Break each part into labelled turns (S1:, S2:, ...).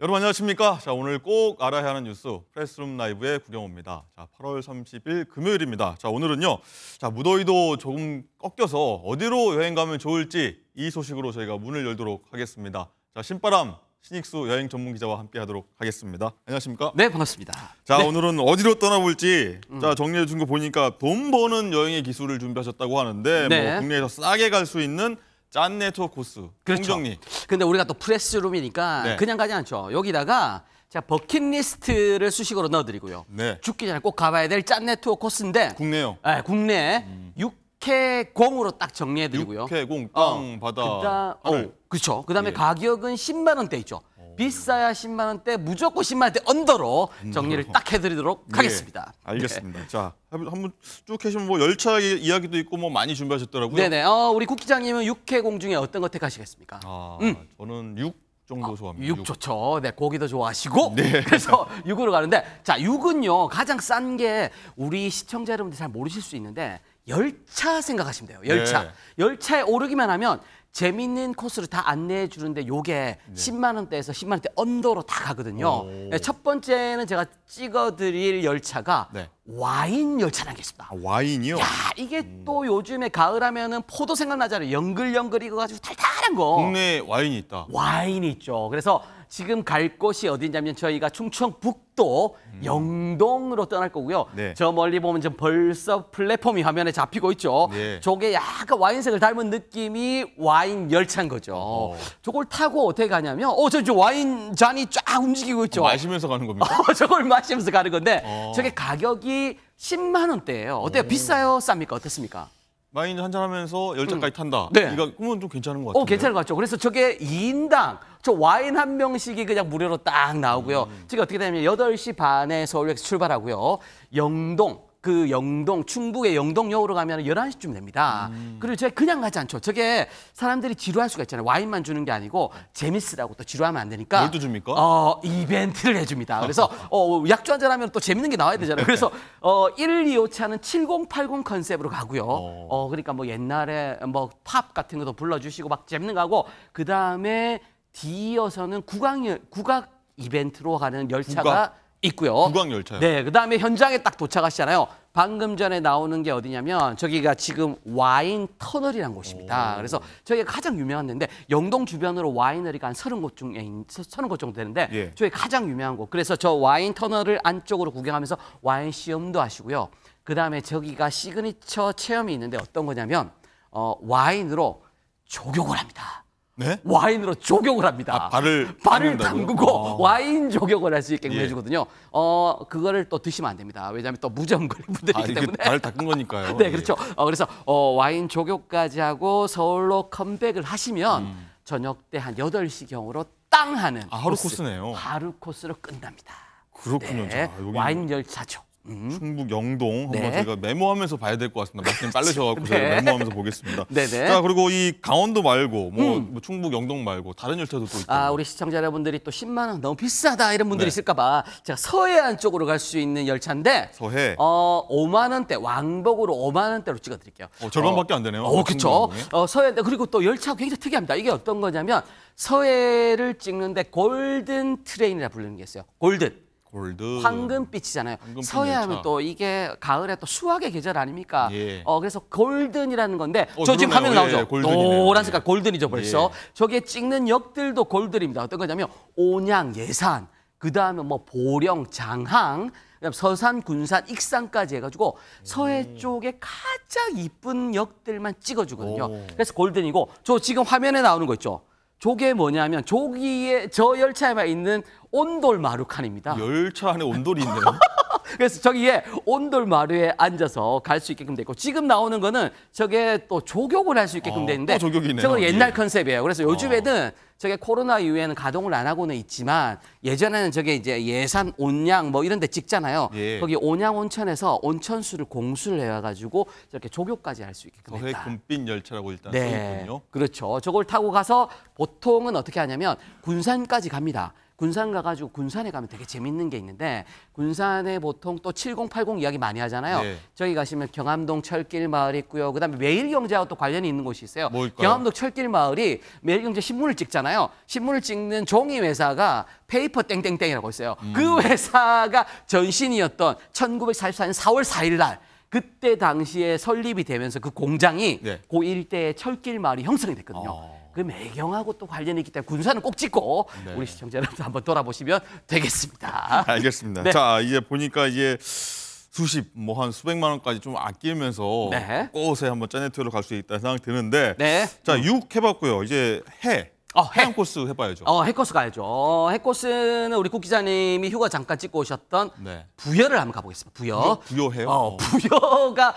S1: 여러분 안녕하십니까? 자, 오늘 꼭 알아야 하는 뉴스 프레스룸 라이브의 구경호입니다. 자, 8월 30일 금요일입니다. 자, 오늘은요. 자, 무더위도 조금 꺾여서 어디로 여행 가면 좋을지 이 소식으로 저희가 문을 열도록 하겠습니다. 자, 신바람 신익수 여행 전문 기자와 함께 하도록 하겠습니다. 안녕하십니까? 네, 반갑습니다. 자, 네. 오늘은 어디로 떠나볼지 음. 자, 정리해 준 거 보니까 돈 버는 여행의 기술을 준비하셨다고 하는데 뭐 네. 뭐 국내에서 싸게 갈 수 있는 짠네토 고수 그렇죠. 정리
S2: 근데 우리가 또 프레스룸이니까 네. 그냥 가지 않죠. 여기다가 자 버킷리스트를 수식으로 넣어드리고요. 네. 죽기 전에 꼭 가봐야 될 짠네토 코스인데 국내요. 네, 국내 음. 육해공으로 딱 정리해드리고요. 육해공, 땅, 어, 바다, 그다, 어, 그렇죠. 그다음에 예. 가격은 10만 원대 있죠. 비싸야 10만 원대 무조건 10만 원대 언더로 음, 정리를 딱 해드리도록 네. 하겠습니다. 알겠습니다.
S1: 네. 자 한번 쭉 계시면 뭐 열차 이야기도 있고 뭐 많이 준비하셨더라고요. 네네. 어, 우리 국 기자님은 육해공 중에 어떤 거 택하시겠습니까? 아, 음. 저는 육 정도 아, 좋아합니다. 육, 육 좋죠.
S2: 네, 고기도 좋아하시고. 네. 그래서 육으로 가는데 자, 육은요. 가장 싼 게 우리 시청자 여러분들 잘 모르실 수 있는데 열차 생각하시면 돼요. 열차. 네. 열차에 오르기만 하면 재미있는 코스를 다 안내해 주는데 요게 네. 10만 원대에서 10만 원대 언더로 다 가거든요. 네, 첫 번째는 제가 찍어드릴 열차가 네. 와인 열차라는 게 있습니다. 아, 와인이요? 야, 이게 음. 또 요즘에 가을하면은 포도 생각나잖아요. 연글연글 이거 가지고 달달한 거. 국내 와인이 있다. 와인이 있죠. 그래서 지금 갈 곳이 어디냐면 저희가 충청북도 음. 영동으로 떠날 거고요. 네. 저 멀리 보면 지금 벌써 플랫폼이 화면에 잡히고 있죠. 네. 저게 약간 와인색을 닮은 느낌이 와인 열차인 거죠. 오. 어. 저걸 타고 어떻게 가냐면 어, 저, 저 와인 잔이 쫙 움직이고 있죠. 어, 마시면서 가는 겁니까? 어, 저걸 마시면서 가는 건데 어.
S1: 저게 가격이 10만 원대예요. 어때요? 오. 비싸요? 쌉니까? 어떻습니까? 와인 한 잔 하면서 열차까지 음. 탄다. 네. 이거 그러면 좀 괜찮은 것 같아요. 어,
S2: 괜찮은 것 같죠. 그래서 저게 2인당 저 와인 한명씩이 그냥 무료로 딱 나오고요. 음. 지금 어떻게 되냐면 8시 반에 서울역에서 출발하고요. 영동, 그 영동, 충북의 영동역으로 가면 11시쯤 됩니다. 음. 그리고 제가 그냥 가지 않죠. 저게 사람들이 지루할 수가 있잖아요. 와인만 주는 게 아니고 재밌으라고 또 지루하면 안 되니까. 뭘 또 줍니까? 어, 이벤트를 해줍니다. 그래서 어, 약주 한 잔 하면 또 재밌는 게 나와야 되잖아요. 그래서 네. 어, 1, 2호 차는 7080 컨셉으로 가고요. 어. 어. 그러니까 뭐 옛날에 뭐 팝 같은 것도 불러주시고 막 재밌는 거 하고 그 다음에 뒤이어서는 국악, 국악 이벤트로 가는 열차가 국악. 있고요. 구강 열차요. 네, 그다음에 현장에 딱 도착하시잖아요. 방금 전에 나오는 게 어디냐면 저기가 지금 와인 터널이란 곳입니다. 오. 그래서 저희가 가장 유명한 데인데 영동 주변으로 와이너리가 한 서른 곳 중에 서른 곳 정도 되는데 예. 저희 가장 유명한 곳. 그래서 저 와인 터널을 안쪽으로 구경하면서 와인 시험도 하시고요. 그다음에 저기가 시그니처 체험이 있는데 어떤 거냐면 어, 와인으로 조격을
S1: 합니다. 네?
S2: 와인으로 조경을 합니다.
S1: 아, 발을 발을 담그고 아.
S2: 와인 조경을 할 수 있게끔 예. 해주거든요. 어 그거를 또 드시면 안 됩니다. 왜냐하면 또 무점 걸린 분들이기 아, 때문에 발 닦은 거니까요. 네, 예. 그렇죠. 어, 그래서 어, 와인 조경까지 하고 서울로 컴백을 하시면 음. 저녁 때 한 여덟 시 경으로 땅 하는 아, 하루 코스. 코스네요.
S1: 하루 코스로 끝납니다. 그렇군요. 네, 와인 열차죠. 음. 충북 영동 네. 한번 저희가 메모하면서 봐야 될 것 같습니다. 말씀 빠르셔가지고 네. 저희가 메모하면서 보겠습니다. 네네. 네. 자 그리고 이 강원도 말고 뭐, 음. 뭐 충북 영동 말고 다른 열차도 또 있다.
S2: 아 우리 시청자 여러분들이 또 10만 원 너무 비싸다 이런 분들이 네. 있을까봐 제가 서해안 쪽으로 갈 수 있는 열차인데 서해 어 5만 원대 왕복으로 5만 원대로 찍어드릴게요. 어, 절반밖에 어, 안 되네요. 어 그렇죠. 어, 서해 네, 그리고 또 열차 굉장히 특이합니다. 이게 어떤 거냐면 서해를 찍는데 골든 트레인이라 부르는 게 있어요. 골든 골드 황금빛이잖아요. 황금빛 서해하면 또 이게 가을에 또 수확의 계절 아닙니까? 예. 어 그래서 골든이라는 건데 어, 저 지금 화면 나오죠. 예, 노란 색깔 예. 골든이죠 벌써. 예. 저게 찍는 역들도 골든입니다. 어떤 거냐면 온양, 예산, 그 다음에 뭐 보령, 장항, 그다음 서산, 군산, 익산까지 해가지고 서해 음. 쪽에 가장 이쁜 역들만 찍어주거든요. 오. 그래서 골든이고 저 지금 화면에 나오는 거 있죠. 조개 뭐냐면 조기에 저 열차에만 있는 온돌 마루칸입니다. 열차 안에 온돌이 있네요. 그래서 저기에 온돌마루에 앉아서 갈 수 있게끔 돼 있고 지금 나오는 거는 저게 또 조격을 할 수 있게끔 돼 있는데 어, 저건 옛날 예. 컨셉이에요. 그래서 요즘에는 어. 저게 코로나 이후에는 가동을 안 하고는 있지만 예전에는 저게 이제 예산 온양 뭐 이런 데 찍잖아요. 예. 거기 온양 온천에서 온천수를 공수를 해와가지고 저렇게 조교까지 할 수 있게끔
S1: 거해 금빛 열차라고 일단 네.
S2: 있군요 그렇죠. 저걸 타고 가서 보통은 어떻게 하냐면 군산까지 갑니다. 군산 가가지고 군산에 가면 되게 재밌는 게 있는데 군산에 보통 또 7080 이야기 많이 하잖아요. 네. 저기 가시면 경암동 철길 마을 있고요. 그다음에 매일경제하고 또 관련이 있는 곳이 있어요.
S1: 뭘까요? 뭐 경암동
S2: 철길 마을이 매일경제 신문을 찍잖아요. 신문을 찍는 종이 회사가 페이퍼 땡땡땡이라고 있어요. 음. 그 회사가 전신이었던 1944년 4월 4일 날 그때 당시에 설립이 되면서 그 공장이 네. 그 일대의 철길 마을이 형성이 됐거든요. 어. 그 매경하고 또 관련이 있기 때문에 군사는 꼭 찍고 네. 우리 시청자 여러분들 한번
S1: 돌아보시면 되겠습니다. 알겠습니다. 네. 자 이제 보니까 이제 수십 뭐 한 수백만 원까지 좀 아끼면서 네. 꽃에 한번 짜네트로 갈 수 있다는 생각이 드는데 네. 자육 음. 해봤고요. 이제 해 어, 해양 코스 해봐야죠. 어, 해코스 가야죠.
S2: 해코스는 우리 국 기자님이 휴가 잠깐 찍고 오셨던
S1: 네. 부여를 한번 가보겠습니다. 부여. 네, 부여
S2: 해요? 어, 어, 부여가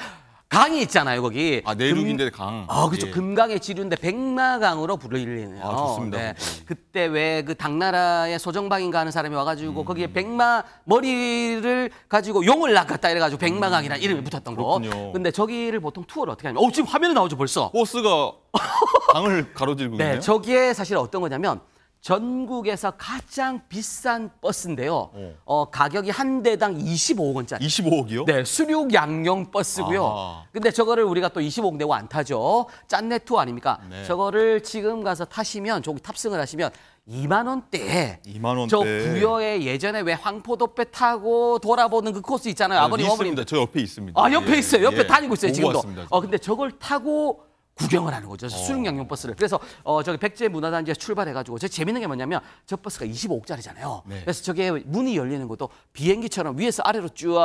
S2: 강이 있잖아요 거기. 아 내륙인데 강. 아 그렇죠. 예. 금강의 지류인데 백마강으로 불리네요. 아 좋습니다. 네. 그때 왜 그 당나라의 소정방인가 하는 사람이 와가지고 음. 거기에 백마 머리를 가지고 용을 낚았다 이래가지고 음. 백마강이라 음. 이름이 붙었던 그렇군요. 거. 근데 저기를 보통 투어를 어떻게 하냐면, 어 지금 화면에 나오죠 벌써. 버스가
S1: 강을 가로질고 네, 있네요. 네,
S2: 저기에 사실 어떤 거냐면 전국에서 가장 비싼 버스인데요. 어. 어, 가격이 한 대당 25억 원짜리. 25억이요? 네, 수륙 양용 버스고요. 아. 근데 저거를 우리가 또 25억 내고 안 타죠. 짠내 투 아닙니까? 네. 저거를 지금 가서 타시면 저기 탑승을 하시면 2만 원대에
S1: 2만 원대. 저 구여에
S2: 예전에 왜 황포도배 타고 돌아보는 그 코스 있잖아요. 아, 아버님, 어머님.
S1: 저 옆에 있습니다. 아, 옆에 예. 있어요. 옆에 예. 다니고 있어요, 지금도. 왔습니다, 지금. 어,
S2: 근데 저걸 타고
S1: 구경을 하는 거죠. 어. 수륙
S2: 양용 버스를. 그래서 어 저기 백제 문화단지에 출발해 가지고 제 재밌는 게 뭐냐면 저 버스가 25억짜리잖아요. 네. 그래서 저게 문이 열리는 것도 비행기처럼 위에서 아래로 쭉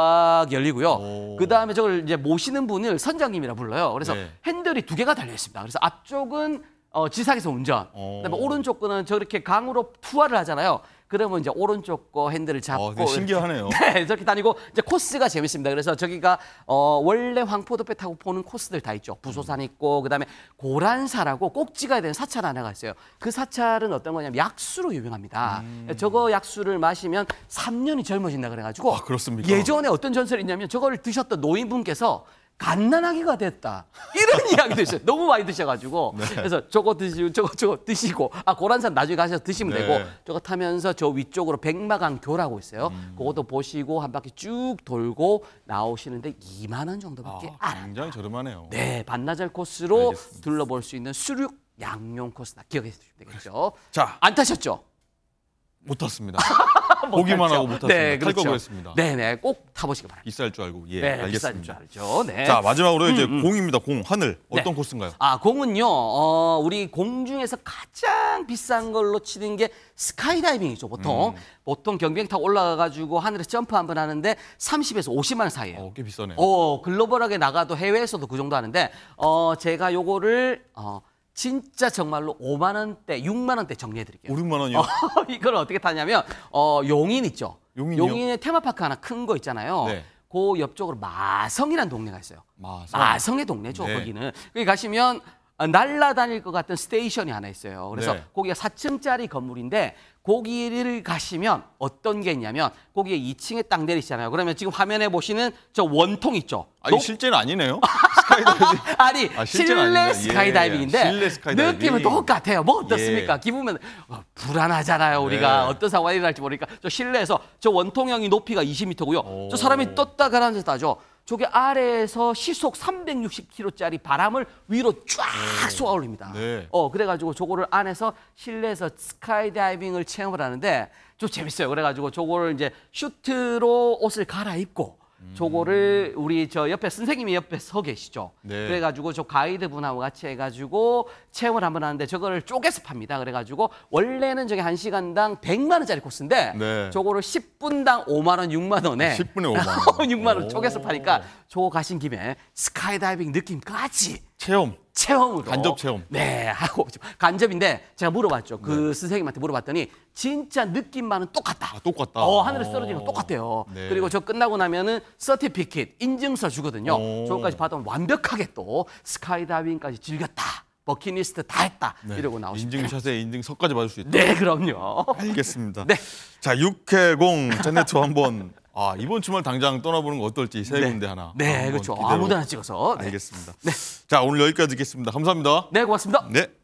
S2: 열리고요. 그 다음에 저걸 이제 모시는 분을 선장님이라 불러요. 그래서 네. 핸들이 두 개가 달려 있습니다. 그래서 앞쪽은 어, 지상에서 운전. 그다음에 오른쪽 거는 저렇게 강으로 투하를 하잖아요. 그러면 이제 오른쪽 거 핸들을 어, 잡고 어, 신기하네요. 네, 저렇게 다니고 이제 코스가 재밌습니다. 그래서 저기가 어, 원래 황포도배 타고 보는 코스들 다 있죠. 부소산 있고 그다음에 고란사라고 꼭지가 되는 사찰 하나가 있어요. 그 사찰은 어떤 거냐면 약수로 유명합니다. 음... 저거 약수를 마시면 3년이 젊어진다 그래가지고 아, 예전에 어떤 전설이 있냐면 저거를 드셨던 노인분께서 갓난아기가 됐다. 이런 이야기도 있어요. 너무 많이 드셔가지고. 네. 그래서 저거 드시고, 저거, 저거 드시고. 아, 고란산 나중에 가셔서 드시면 네. 되고. 저거 타면서 저 위쪽으로 백마강 교라고 있어요. 음. 그것도 보시고 한 바퀴 쭉 돌고 나오시는데 2만 원 정도밖에 아, 안 굉장히 한다. 저렴하네요. 네, 반나절 코스로 알겠습니다. 둘러볼 수 있는
S1: 수륙 양용
S2: 코스다. 기억해 주시면 되겠죠. 자, 안 타셨죠? 못 탔습니다.
S1: 보기만 하고 못탔습니다. 네, 그렇죠. 했습니다. 네네, 꼭 타보시기 바랍니다. 비쌀 줄 알고, 예, 네, 알겠습니다. 비쌀 줄 알죠. 네. 자, 마지막으로 이제 음, 음. 공입니다. 공, 하늘. 네. 어떤 네. 코스인가요? 아,
S2: 공은요, 어, 우리 공 중에서 가장 비싼 걸로 치는 게 스카이다이빙이죠, 보통. 음. 보통 경비행 타고 올라가가지고 하늘에 점프 한번 하는데 30에서 50만 원 사이에요. 어, 꽤 비싸네. 어, 글로벌하게 나가도 해외에서도 그 정도 하는데, 어, 제가 요거를, 어, 진짜 정말로 5만 원대, 6만 원대 정리해 드릴게요. 5, 6만 원이요? 어, 이걸 어떻게 타냐면 어, 용인 있죠. 용인이요? 용인에 테마파크 하나 큰 거 있잖아요. 네. 그 옆쪽으로 마성이라는 동네가 있어요. 마성. 의 동네죠, 네. 거기는. 거기 가시면 어, 날라다닐 것 같은 스테이션이 하나 있어요. 그래서 네. 거기가 4층짜리 건물인데 거기를 가시면 어떤 게 있냐면 거기에 2층에 땅 내리시잖아요. 그러면 지금 화면에 보시는 저 원통
S1: 있죠. 아, 이 실제는 아니네요. 스카이다이빙. 아니, 아, 실내 예, 스카이다이빙인데 예, 실내 스카이다이빙. 느낌은
S2: 똑같아요. 뭐 어떻습니까? 예. 기분은 어, 불안하잖아요. 우리가 네. 어떤 상황이 일어날지 모르니까 저 실내에서 저 원통형이 높이가 20m고요. 오. 저 사람이 떴다 가라앉았다죠. 저게 아래에서 시속 360km짜리 바람을 위로 쫙 네. 쏘아 올립니다. 네. 어, 그래가지고 저거를 안에서 실내에서 스카이다이빙을 체험을 하는데 좀 재밌어요. 그래가지고 저거를 이제 슈트로 옷을 갈아입고 저거를 우리 저 옆에 선생님이 옆에 서 계시죠. 네. 그래가지고 저 가이드분하고 같이 해가지고 체험을 한번 하는데 저거를 쪼개서 팝니다. 그래가지고 원래는 저게 1 시간당 100만 원짜리 코스인데 네. 저거를 10분당 5만 원, 6만 원에 10분에 5만 원, 6만 원 쪼개서 파니까 저거 가신 김에 스카이다이빙 느낌까지 체험. 체험으로 간접 체험. 네 하고 간접인데 제가 물어봤죠. 그 네. 선생님한테 물어봤더니 진짜 느낌만은 똑같다.
S1: 아, 똑같다. 어하늘에 떨어지는 거 어. 똑같대요. 네. 그리고
S2: 저 끝나고 나면은 서티피킷 인증서 주거든요. 어. 저까지 받으면 완벽하게 또 스카이다이빙까지 즐겼다. 버킷리스트 다 했다
S1: 네. 이러고 나오십니 인증샷에 인증서까지 받을 수 있다. 네, 그럼요. 알겠습니다. 네. 자, 6회공 젠네트 한번 아 이번 주말 당장 떠나보는 거 어떨지 세 네. 군데 하나. 네, 그렇죠. 아무데나 찍어서. 네. 알겠습니다. 네. 자 오늘 여기까지 듣겠습니다. 감사합니다. 네, 고맙습니다. 네.